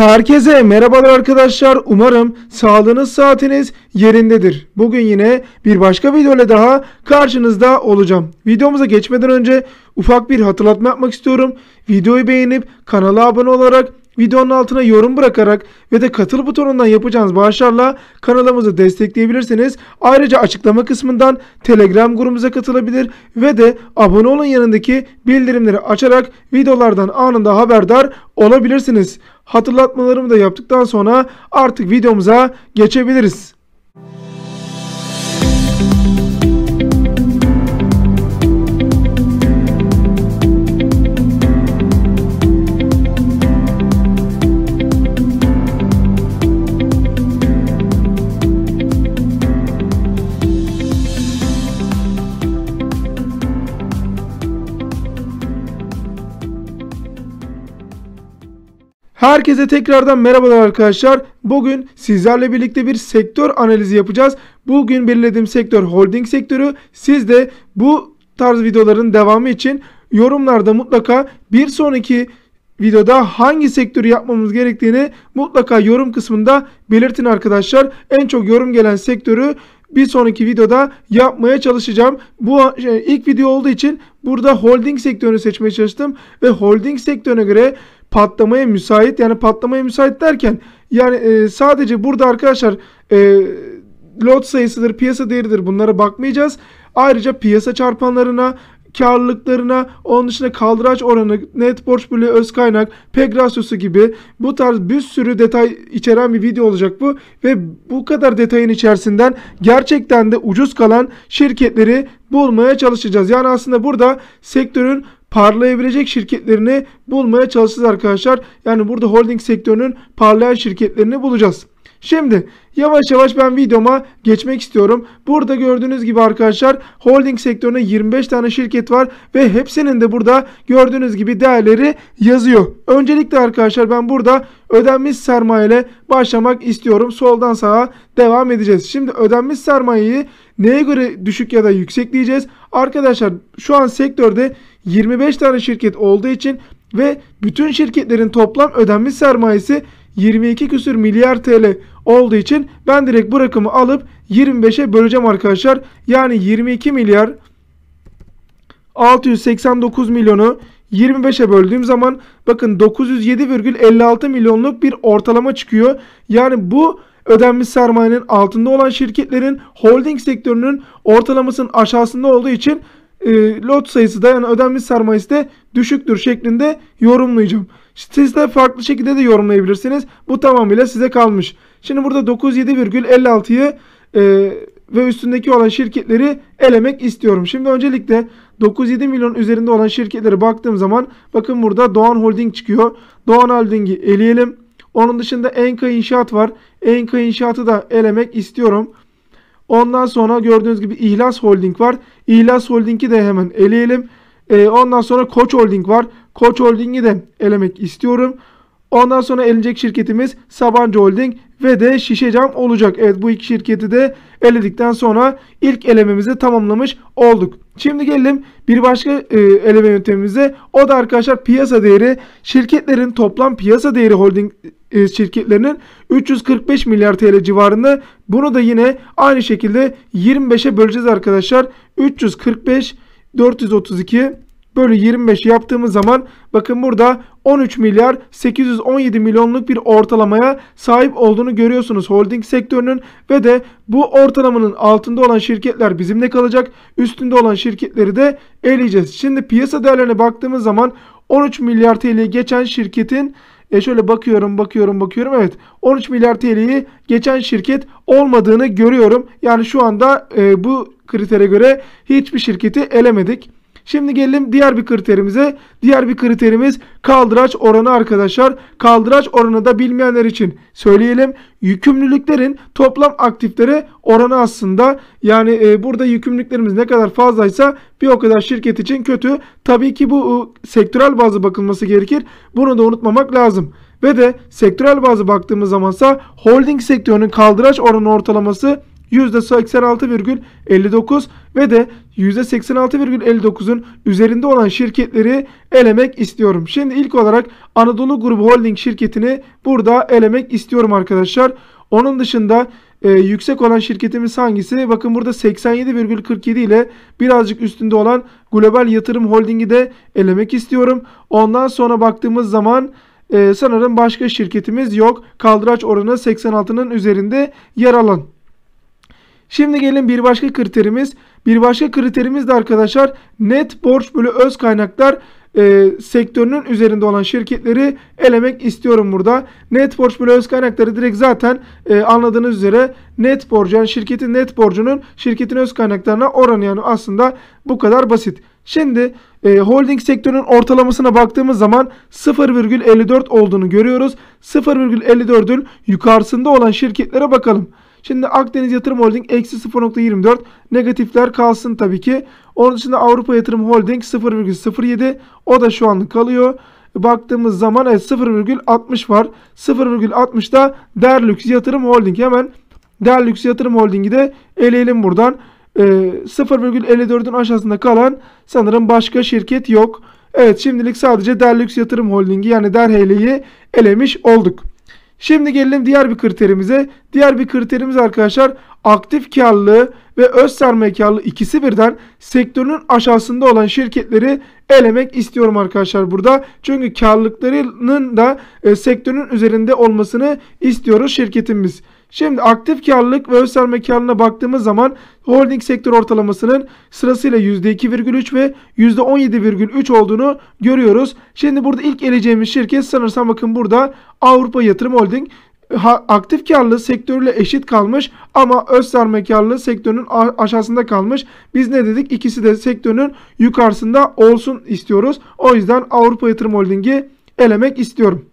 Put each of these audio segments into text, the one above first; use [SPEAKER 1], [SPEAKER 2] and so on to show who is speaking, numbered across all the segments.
[SPEAKER 1] Herkese merhabalar arkadaşlar. Umarım sağlığınız saatiniz yerindedir. Bugün yine bir başka video ile daha karşınızda olacağım. Videomuza geçmeden önce ufak bir hatırlatma yapmak istiyorum. Videoyu beğenip kanala abone olarak videonun altına yorum bırakarak ve de katıl butonundan yapacağınız bağışlarla kanalımızı destekleyebilirsiniz. Ayrıca açıklama kısmından Telegram grubumuza katılabilir ve de abone olun yanındaki bildirimleri açarak videolardan anında haberdar olabilirsiniz hatırlatmalarımı da yaptıktan sonra artık videomuza geçebiliriz. Herkese tekrardan merhabalar arkadaşlar. Bugün sizlerle birlikte bir sektör analizi yapacağız. Bugün belirlediğim sektör holding sektörü. Siz de bu tarz videoların devamı için yorumlarda mutlaka bir sonraki videoda hangi sektörü yapmamız gerektiğini mutlaka yorum kısmında belirtin arkadaşlar. En çok yorum gelen sektörü bir sonraki videoda yapmaya çalışacağım. Bu şey, ilk video olduğu için burada holding sektörünü seçmeye çalıştım ve holding sektörüne göre patlamaya müsait. Yani patlamaya müsait derken yani e, sadece burada arkadaşlar e, lot sayısıdır, piyasa değeridir bunlara bakmayacağız. Ayrıca piyasa çarpanlarına, karlılıklarına, onun dışında kaldıraç oranı, net borç bölü öz kaynak, peg rasyosu gibi bu tarz bir sürü detay içeren bir video olacak bu. Ve bu kadar detayın içerisinden gerçekten de ucuz kalan şirketleri bulmaya çalışacağız. Yani aslında burada sektörün parlayabilecek şirketlerini bulmaya çalışacağız arkadaşlar. Yani burada holding sektörünün parlayan şirketlerini bulacağız. Şimdi yavaş yavaş ben videoma geçmek istiyorum. Burada gördüğünüz gibi arkadaşlar holding sektöründe 25 tane şirket var ve hepsinin de burada gördüğünüz gibi değerleri yazıyor. Öncelikle arkadaşlar ben burada ödenmiş sermaye ile başlamak istiyorum. Soldan sağa devam edeceğiz. Şimdi ödenmiş sermayeyi neye göre düşük ya da yüksek diyeceğiz? Arkadaşlar şu an sektörde 25 tane şirket olduğu için ve bütün şirketlerin toplam ödenmiş sermayesi 22 küsür milyar TL olduğu için ben direkt bu rakamı alıp 25'e böleceğim arkadaşlar. Yani 22 milyar 689 milyonu 25'e böldüğüm zaman bakın 907,56 milyonluk bir ortalama çıkıyor. Yani bu ödenmiş sermayenin altında olan şirketlerin holding sektörünün ortalamasının aşağısında olduğu için e, lot sayısı da yani ödenmiş sermayesi de düşüktür şeklinde yorumlayacağım. Siz de farklı şekilde de yorumlayabilirsiniz. Bu tamamıyla size kalmış. Şimdi burada 9.756'yı e, ve üstündeki olan şirketleri elemek istiyorum. Şimdi öncelikle 9.7 milyon üzerinde olan şirketlere baktığım zaman bakın burada Doğan Holding çıkıyor. Doğan Holding'i eleyelim. Onun dışında Enka İnşaat var. Enka İnşaat'ı da elemek istiyorum. Ondan sonra gördüğünüz gibi İhlas Holding var. İhlas Holding'i de hemen eleyelim. E, ondan sonra Koç Holding var. Koç Holding'i de elemek istiyorum. Ondan sonra elinecek şirketimiz Sabancı Holding ve de şişe cam olacak. Evet bu iki şirketi de eledikten sonra ilk elememizi tamamlamış olduk. Şimdi gelelim bir başka e, eleme yöntemimize. O da arkadaşlar piyasa değeri şirketlerin toplam piyasa değeri holding e, şirketlerinin 345 milyar TL civarında bunu da yine aynı şekilde 25'e böleceğiz arkadaşlar. 345 432 bölü 25 yaptığımız zaman bakın burada 13 milyar 817 milyonluk bir ortalamaya sahip olduğunu görüyorsunuz holding sektörünün ve de bu ortalamanın altında olan şirketler bizimle kalacak üstünde olan şirketleri de eleyeceğiz. Şimdi piyasa değerlerine baktığımız zaman 13 milyar TL geçen şirketin e şöyle bakıyorum bakıyorum bakıyorum evet 13 milyar TL'yi geçen şirket olmadığını görüyorum. Yani şu anda e, bu kritere göre hiçbir şirketi elemedik. Şimdi gelelim diğer bir kriterimize. Diğer bir kriterimiz kaldıraç oranı arkadaşlar. Kaldıraç oranı da bilmeyenler için söyleyelim. Yükümlülüklerin toplam aktifleri oranı aslında. Yani e, burada yükümlülüklerimiz ne kadar fazlaysa bir o kadar şirket için kötü. Tabii ki bu e, sektörel bazı bakılması gerekir. Bunu da unutmamak lazım. Ve de sektörel bazı baktığımız zamansa holding sektörünün kaldıraç oranı ortalaması %86,59 ve de %86,59'un üzerinde olan şirketleri elemek istiyorum. Şimdi ilk olarak Anadolu Grubu Holding şirketini burada elemek istiyorum arkadaşlar. Onun dışında e, yüksek olan şirketimiz hangisi? Bakın burada 87,47 ile birazcık üstünde olan Global Yatırım Holding'i de elemek istiyorum. Ondan sonra baktığımız zaman e, sanırım başka şirketimiz yok. Kaldıraç oranı 86'nın üzerinde yer alan Şimdi gelin bir başka kriterimiz. Bir başka kriterimiz de arkadaşlar net borç bölü öz kaynaklar e, sektörünün üzerinde olan şirketleri elemek istiyorum burada. Net borç bölü öz kaynakları direkt zaten e, anladığınız üzere net borcu yani şirketin net borcunun şirketin öz kaynaklarına oranı yani aslında bu kadar basit. Şimdi e, holding sektörünün ortalamasına baktığımız zaman 0,54 olduğunu görüyoruz. 0,54'ün yukarısında olan şirketlere bakalım. Şimdi Akdeniz Yatırım Holding eksi 0.24 negatifler kalsın tabii ki. Onun dışında Avrupa Yatırım Holding 0.07 o da şu an kalıyor baktığımız zaman evet 0,60 var. 0,60'da Derlüks Yatırım Holding hemen Derlüks Yatırım Holding'i de eleyelim buradan. E, ee, 0,54'ün aşağısında kalan sanırım başka şirket yok. Evet şimdilik sadece Derlüks Yatırım Holding'i yani Derheyle'yi elemiş olduk. Şimdi gelelim diğer bir kriterimize. Diğer bir kriterimiz arkadaşlar aktif karlılığı ve öz sermaye karlılığı ikisi birden sektörün aşağısında olan şirketleri elemek istiyorum arkadaşlar burada. Çünkü karlılıklarının da e, sektörün üzerinde olmasını istiyoruz şirketimiz. Şimdi aktif karlılık ve öz sermaye karlılığına baktığımız zaman holding sektör ortalamasının sırasıyla %2,3 ve %17,3 olduğunu görüyoruz. Şimdi burada ilk eleceğimiz şirket sanırsam bakın burada Avrupa Yatırım Holding aktif karlı sektörüyle eşit kalmış ama öz sermaye karlı sektörünün aşağısında kalmış. Biz ne dedik? İkisi de sektörünün yukarısında olsun istiyoruz. O yüzden Avrupa Yatırım Holding'i elemek istiyorum.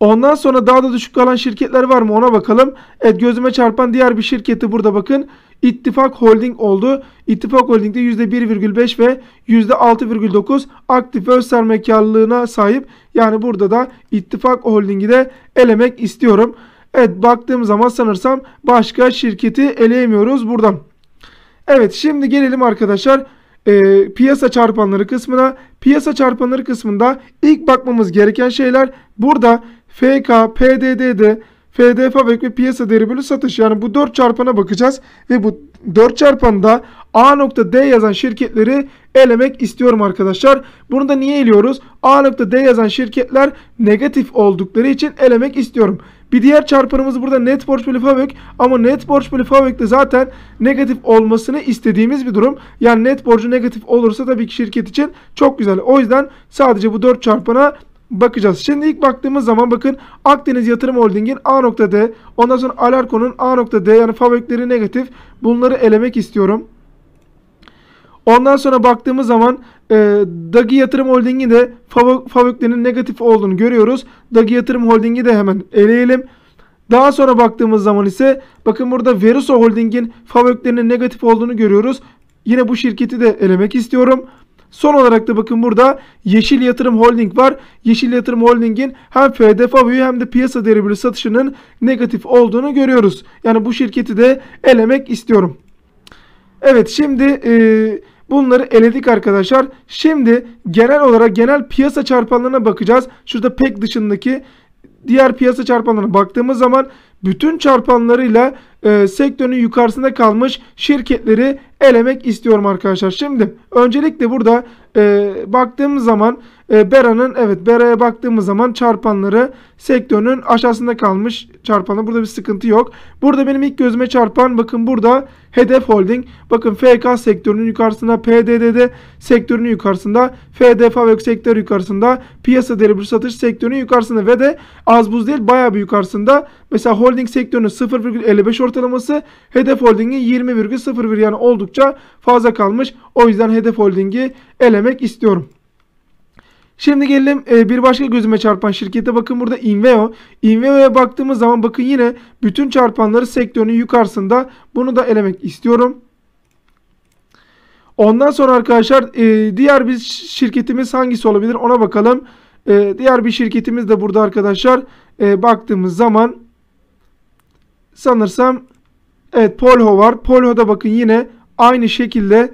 [SPEAKER 1] Ondan sonra daha da düşük kalan şirketler var mı ona bakalım. Evet gözüme çarpan diğer bir şirketi burada bakın. İttifak Holding oldu. İttifak Holding'de %1,5 ve %6,9 aktif öz sermaye sahip. Yani burada da İttifak Holding'i de elemek istiyorum. Evet baktığım zaman sanırsam başka şirketi eleyemiyoruz buradan. Evet şimdi gelelim arkadaşlar e, piyasa çarpanları kısmına. Piyasa çarpanları kısmında ilk bakmamız gereken şeyler burada FK, PDDD, FD fabrik ve piyasa değeri bölü satış. Yani bu 4 çarpana bakacağız ve bu 4 çarpanda A nokta D yazan şirketleri elemek istiyorum arkadaşlar. Bunu da niye eliyoruz? A nokta D yazan şirketler negatif oldukları için elemek istiyorum. Bir diğer çarpanımız burada net borç bölü fabrik e ama net borç bölü e de zaten negatif olmasını istediğimiz bir durum. Yani net borcu negatif olursa tabii ki şirket için çok güzel. O yüzden sadece bu 4 çarpana bakacağız. Şimdi ilk baktığımız zaman bakın Akdeniz Yatırım Holding'in A.D, ondan sonra Alarko'nun A.D yani favökleri negatif. Bunları elemek istiyorum. Ondan sonra baktığımız zaman e, Dagi Yatırım Holding'in de favöklerinin negatif olduğunu görüyoruz. Dagi Yatırım Holding'i de hemen eleyelim. Daha sonra baktığımız zaman ise bakın burada Veruso Holding'in favöklerinin negatif olduğunu görüyoruz. Yine bu şirketi de elemek istiyorum. Son olarak da bakın burada Yeşil Yatırım Holding var. Yeşil Yatırım Holding'in hem FDF büyüğü hem de piyasa değeri bölü satışının negatif olduğunu görüyoruz. Yani bu şirketi de elemek istiyorum. Evet şimdi e, bunları eledik arkadaşlar. Şimdi genel olarak genel piyasa çarpanlarına bakacağız. Şurada pek dışındaki diğer piyasa çarpanlarına baktığımız zaman bütün çarpanlarıyla e, sektörün yukarısında kalmış şirketleri elemek istiyorum arkadaşlar. Şimdi Öncelikle burada e, baktığımız zaman e, Bera'nın evet Bera'ya baktığımız zaman çarpanları sektörünün aşağısında kalmış çarpanlar. Burada bir sıkıntı yok. Burada benim ilk gözüme çarpan bakın burada Hedef Holding. Bakın FK sektörünün yukarısında PDD'de sektörünün yukarısında FDF ve sektör yukarısında piyasa değeri bir satış sektörünün yukarısında ve de az buz değil bayağı bir yukarısında. Mesela holding sektörünün 0,55 ortalaması Hedef Holding'in 20,01 yani oldukça fazla kalmış. O yüzden Hedef Hedef Holding'i elemek istiyorum. Şimdi gelelim e, bir başka gözüme çarpan şirkete. Bakın burada Inveo. Inveo'ya baktığımız zaman bakın yine bütün çarpanları sektörünün yukarısında. Bunu da elemek istiyorum. Ondan sonra arkadaşlar e, diğer bir şirketimiz hangisi olabilir ona bakalım. E, diğer bir şirketimiz de burada arkadaşlar. Baktığımız zaman sanırsam evet Polho var. Polho'da bakın yine aynı şekilde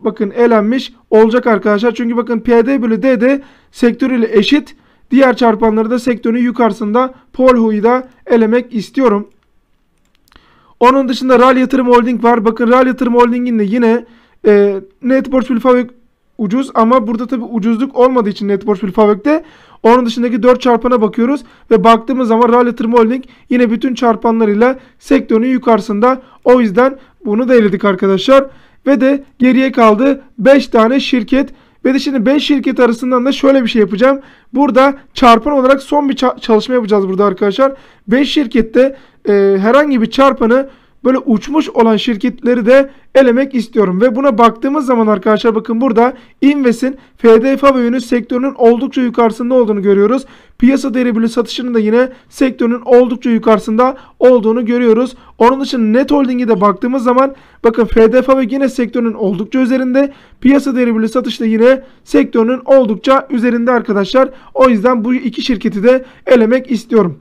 [SPEAKER 1] bakın elenmiş olacak arkadaşlar. Çünkü bakın PD bölü D de sektörüyle eşit. Diğer çarpanları da sektörün yukarısında Polhu'yu da elemek istiyorum. Onun dışında RAL Yatırım Holding var. Bakın RAL Yatırım Holding'in de yine e, net portföy favök ucuz ama burada tabi ucuzluk olmadığı için net portföy favökte onun dışındaki 4 çarpana bakıyoruz ve baktığımız zaman RAL Yatırım Holding yine bütün çarpanlarıyla sektörün yukarısında. O yüzden bunu da eledik arkadaşlar. Ve de geriye kaldı 5 tane şirket. Ve de şimdi 5 şirket arasından da şöyle bir şey yapacağım. Burada çarpan olarak son bir çalışma yapacağız burada arkadaşlar. 5 şirkette e, herhangi bir çarpanı böyle uçmuş olan şirketleri de elemek istiyorum. Ve buna baktığımız zaman arkadaşlar bakın burada Inves'in FDF ve yönü sektörünün oldukça yukarısında olduğunu görüyoruz. Piyasa değeri bölü satışının da yine sektörünün oldukça yukarısında olduğunu görüyoruz. Onun için Net Holding'e de baktığımız zaman bakın FDF ve yine sektörünün oldukça üzerinde. Piyasa değeri bölü satış da yine sektörünün oldukça üzerinde arkadaşlar. O yüzden bu iki şirketi de elemek istiyorum.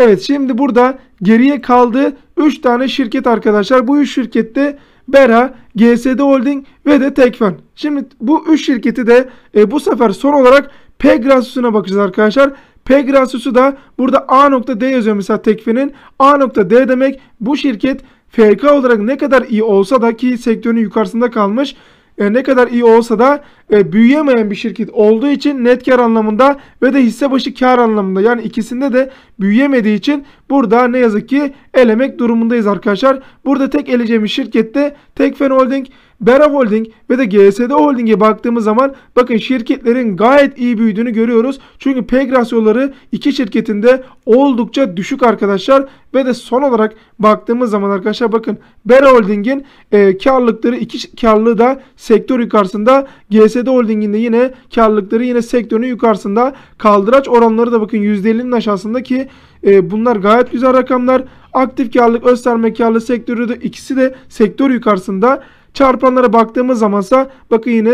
[SPEAKER 1] Evet şimdi burada geriye kaldı 3 tane şirket arkadaşlar. Bu 3 şirkette Bera, GSD Holding ve de Tekfen. Şimdi bu 3 şirketi de e, bu sefer son olarak Pegasus'una bakacağız arkadaşlar. Pegasus'u da burada A D yazıyor mesela Tekfen'in. A D demek bu şirket FK olarak ne kadar iyi olsa da ki sektörün yukarısında kalmış e, ne kadar iyi olsa da e, büyüyemeyen bir şirket olduğu için net kar anlamında ve de hisse başı kar anlamında yani ikisinde de büyüyemediği için burada ne yazık ki elemek durumundayız arkadaşlar. Burada tek eleceğimiz şirkette Tekfen Holding Bera Holding ve de GSD Holding'e baktığımız zaman bakın şirketlerin gayet iyi büyüdüğünü görüyoruz. Çünkü P rasyoları iki şirketinde oldukça düşük arkadaşlar. Ve de son olarak baktığımız zaman arkadaşlar bakın Bera Holding'in e, karlılıkları iki karlılığı da sektör yukarısında. GSD Holding'in de yine karlılıkları yine sektörün yukarısında. Kaldıraç oranları da bakın %50'nin aşağısında ki e, bunlar gayet güzel rakamlar. Aktif karlılık, öz sermaye karlılığı sektörü de ikisi de sektör yukarısında. Çarpanlara baktığımız zaman zamansa bakın yine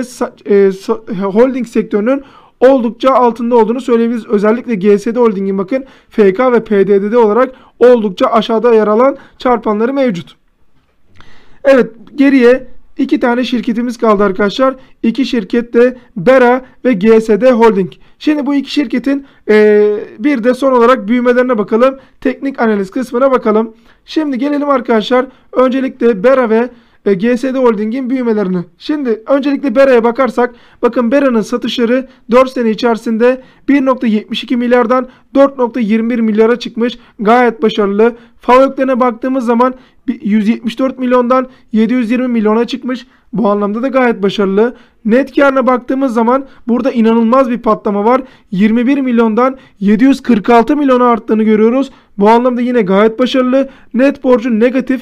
[SPEAKER 1] e, e, holding sektörünün oldukça altında olduğunu söyleyebiliriz. Özellikle GSD Holding'in bakın FK ve PDD'de olarak oldukça aşağıda yer alan çarpanları mevcut. Evet geriye iki tane şirketimiz kaldı arkadaşlar. İki şirket de Bera ve GSD Holding. Şimdi bu iki şirketin e, bir de son olarak büyümelerine bakalım. Teknik analiz kısmına bakalım. Şimdi gelelim arkadaşlar. Öncelikle Bera ve ve GSD Holding'in büyümelerini. Şimdi öncelikle Bera'ya bakarsak bakın Bera'nın satışları 4 sene içerisinde 1.72 milyardan 4.21 milyara çıkmış. Gayet başarılı. Fabriklerine baktığımız zaman 174 milyondan 720 milyona çıkmış. Bu anlamda da gayet başarılı. Net karına baktığımız zaman burada inanılmaz bir patlama var. 21 milyondan 746 milyona arttığını görüyoruz. Bu anlamda yine gayet başarılı. Net borcu negatif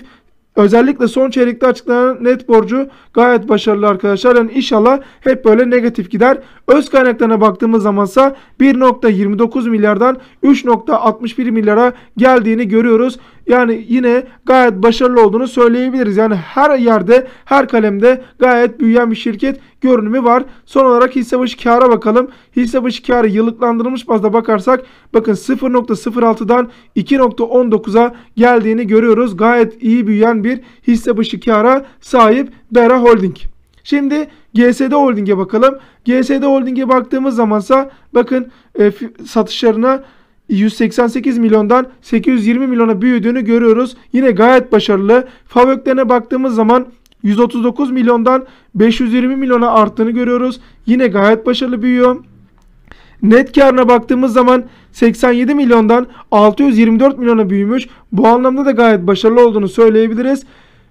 [SPEAKER 1] Özellikle son çeyrekte açıklanan net borcu gayet başarılı arkadaşlar. Yani inşallah hep böyle negatif gider. Öz kaynaklarına baktığımız zamansa 1.29 milyardan 3.61 milyara geldiğini görüyoruz. Yani yine gayet başarılı olduğunu söyleyebiliriz. Yani her yerde, her kalemde gayet büyüyen bir şirket görünümü var. Son olarak hisse başı kâra bakalım. Hisse başı kârı yıllıklandırılmış bazda bakarsak bakın 0.06'dan 2.19'a geldiğini görüyoruz. Gayet iyi büyüyen bir hisse başı kâra sahip Bera Holding. Şimdi GSD Holding'e bakalım. GSD Holding'e baktığımız zamansa bakın e, satışlarına 188 milyondan 820 milyona büyüdüğünü görüyoruz. Yine gayet başarılı. Favöklerine baktığımız zaman 139 milyondan 520 milyona arttığını görüyoruz. Yine gayet başarılı büyüyor. Net karına baktığımız zaman 87 milyondan 624 milyona büyümüş. Bu anlamda da gayet başarılı olduğunu söyleyebiliriz.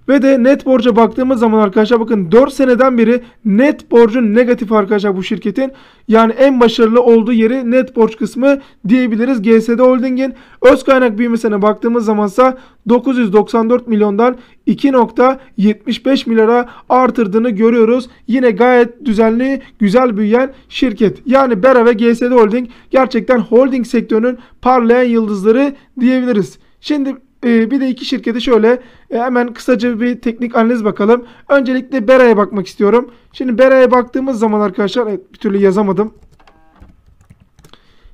[SPEAKER 1] Ve de net borca baktığımız zaman arkadaşlar bakın 4 seneden beri net borcun negatif arkadaşlar bu şirketin. Yani en başarılı olduğu yeri net borç kısmı diyebiliriz GSD Holding'in. Öz kaynak büyümesine baktığımız zamansa 994 milyondan 2.75 milyara artırdığını görüyoruz. Yine gayet düzenli, güzel büyüyen şirket. Yani Bera ve GSD Holding gerçekten holding sektörünün parlayan yıldızları diyebiliriz. Şimdi ee, bir de iki şirketi şöyle e, hemen kısaca bir teknik analiz bakalım. Öncelikle Bera'ya bakmak istiyorum. Şimdi Bera'ya baktığımız zaman arkadaşlar evet, bir türlü yazamadım.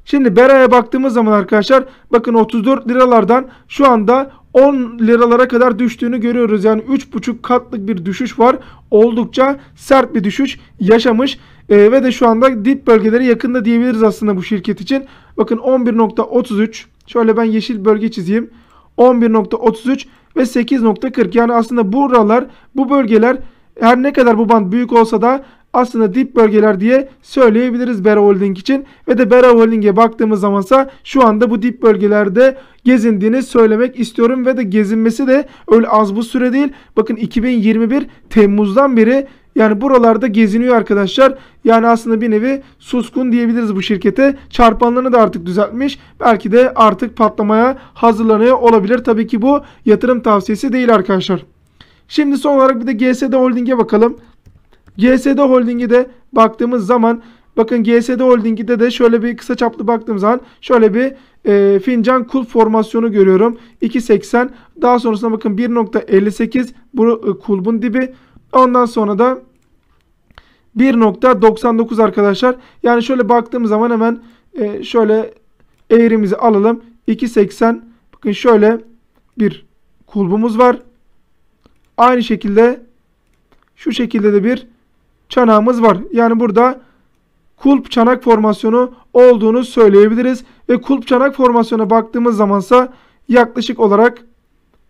[SPEAKER 1] Şimdi Bera'ya baktığımız zaman arkadaşlar bakın 34 liralardan şu anda 10 liralara kadar düştüğünü görüyoruz. Yani 3,5 katlık bir düşüş var. Oldukça sert bir düşüş yaşamış. Ee, ve de şu anda dip bölgeleri yakında diyebiliriz aslında bu şirket için. Bakın 11.33 şöyle ben yeşil bölge çizeyim. 11.33 ve 8.40 yani aslında buralar bu bölgeler her ne kadar bu band büyük olsa da aslında dip bölgeler diye söyleyebiliriz Bera Holding için. Ve de Bera Holding'e baktığımız zamansa şu anda bu dip bölgelerde gezindiğini söylemek istiyorum. Ve de gezinmesi de öyle az bu süre değil. Bakın 2021 Temmuz'dan beri yani buralarda geziniyor arkadaşlar. Yani aslında bir nevi suskun diyebiliriz bu şirkete. Çarpanlarını da artık düzeltmiş. Belki de artık patlamaya hazırlanıyor olabilir. Tabii ki bu yatırım tavsiyesi değil arkadaşlar. Şimdi son olarak bir de GSD Holding'e bakalım. GSD Holding'e de baktığımız zaman bakın GSD Holding'de de de şöyle bir kısa çaplı baktığım zaman şöyle bir e, fincan kul formasyonu görüyorum. 2.80 daha sonrasında bakın 1.58 bu e, kulbun dibi. Ondan sonra da 1.99 arkadaşlar. Yani şöyle baktığım zaman hemen e, şöyle eğrimizi alalım. 2.80 bakın şöyle bir kulbumuz var. Aynı şekilde şu şekilde de bir çanağımız var. Yani burada kulp çanak formasyonu olduğunu söyleyebiliriz. Ve kulp çanak formasyona baktığımız zamansa yaklaşık olarak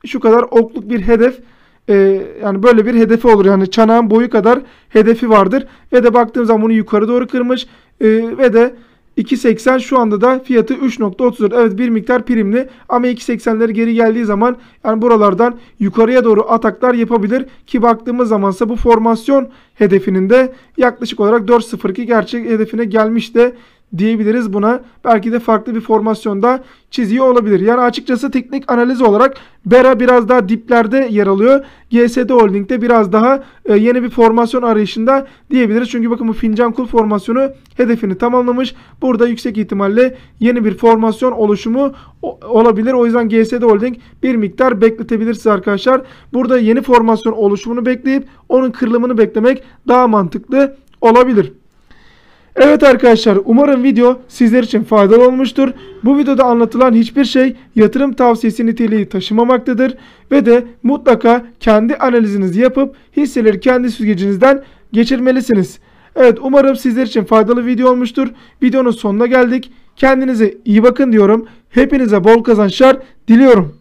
[SPEAKER 1] şu kadar okluk bir hedef e, yani böyle bir hedefi olur. Yani çanağın boyu kadar hedefi vardır. Ve de baktığım zaman bunu yukarı doğru kırmış. E, ve de 2.80 şu anda da fiyatı 3.34. Evet bir miktar primli ama 2.80'leri geri geldiği zaman yani buralardan yukarıya doğru ataklar yapabilir ki baktığımız zaman ise bu formasyon hedefinin de yaklaşık olarak 4.02 gerçek hedefine gelmiş de diyebiliriz buna. Belki de farklı bir formasyonda çiziyor olabilir. Yani açıkçası teknik analiz olarak Bera biraz daha diplerde yer alıyor. GSD Holding'de biraz daha e, yeni bir formasyon arayışında diyebiliriz. Çünkü bakın bu Fincan Kul formasyonu hedefini tamamlamış. Burada yüksek ihtimalle yeni bir formasyon oluşumu olabilir. O yüzden GSD Holding bir miktar bekletebilirsiniz arkadaşlar. Burada yeni formasyon oluşumunu bekleyip onun kırılımını beklemek daha mantıklı olabilir. Evet arkadaşlar umarım video sizler için faydalı olmuştur. Bu videoda anlatılan hiçbir şey yatırım tavsiyesi niteliği taşımamaktadır. Ve de mutlaka kendi analizinizi yapıp hisseleri kendi süzgecinizden geçirmelisiniz. Evet umarım sizler için faydalı video olmuştur. Videonun sonuna geldik. Kendinize iyi bakın diyorum. Hepinize bol kazançlar diliyorum.